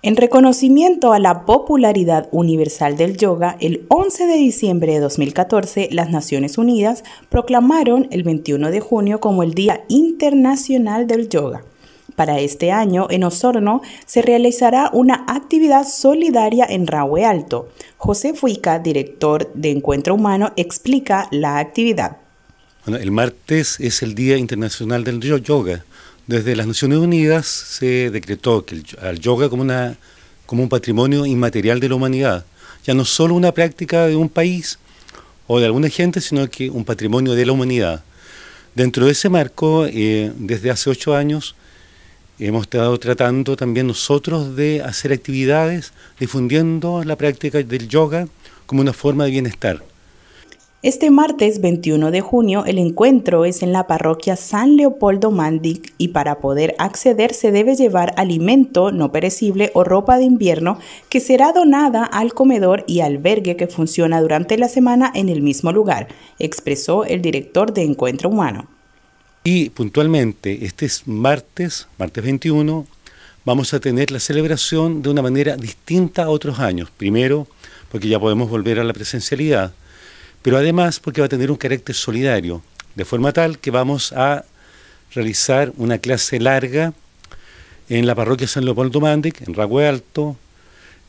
En reconocimiento a la popularidad universal del yoga, el 11 de diciembre de 2014 las Naciones Unidas proclamaron el 21 de junio como el Día Internacional del Yoga. Para este año, en Osorno, se realizará una actividad solidaria en Rahue Alto. José Fuica, director de Encuentro Humano, explica la actividad. el martes es el Día Internacional del Yoga desde las Naciones Unidas se decretó que el, al yoga como, una, como un patrimonio inmaterial de la humanidad, ya no solo una práctica de un país o de alguna gente, sino que un patrimonio de la humanidad. Dentro de ese marco, eh, desde hace ocho años, hemos estado tratando también nosotros de hacer actividades difundiendo la práctica del yoga como una forma de bienestar. Este martes 21 de junio el encuentro es en la parroquia San Leopoldo Mandic y para poder acceder se debe llevar alimento no perecible o ropa de invierno que será donada al comedor y albergue que funciona durante la semana en el mismo lugar, expresó el director de Encuentro Humano. Y puntualmente, este es martes, martes 21, vamos a tener la celebración de una manera distinta a otros años. Primero, porque ya podemos volver a la presencialidad pero además porque va a tener un carácter solidario, de forma tal que vamos a realizar una clase larga en la parroquia San Leopoldo Mandic, en Ragüe Alto,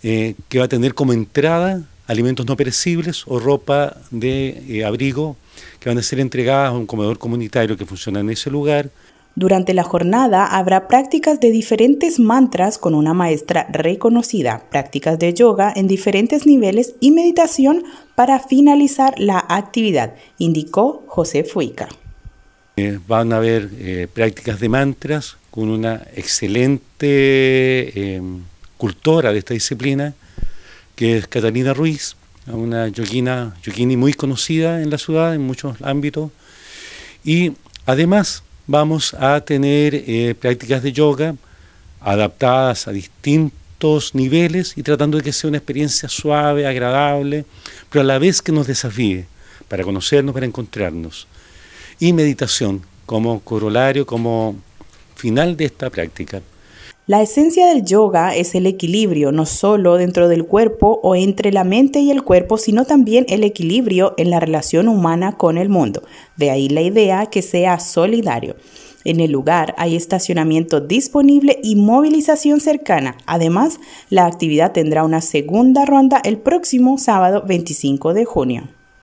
eh, que va a tener como entrada alimentos no perecibles o ropa de eh, abrigo que van a ser entregadas a un comedor comunitario que funciona en ese lugar. Durante la jornada habrá prácticas de diferentes mantras con una maestra reconocida, prácticas de yoga en diferentes niveles y meditación para finalizar la actividad, indicó José Fuica. Eh, van a haber eh, prácticas de mantras con una excelente em, cultora de esta disciplina, que es Catalina Ruiz, una yoguina, yogini muy conocida en la ciudad, en muchos ámbitos. Y además vamos a tener eh, prácticas de yoga adaptadas a distintos niveles y tratando de que sea una experiencia suave, agradable, pero a la vez que nos desafíe para conocernos, para encontrarnos. Y meditación como corolario, como final de esta práctica. La esencia del yoga es el equilibrio, no solo dentro del cuerpo o entre la mente y el cuerpo, sino también el equilibrio en la relación humana con el mundo. De ahí la idea que sea solidario. En el lugar hay estacionamiento disponible y movilización cercana. Además, la actividad tendrá una segunda ronda el próximo sábado 25 de junio.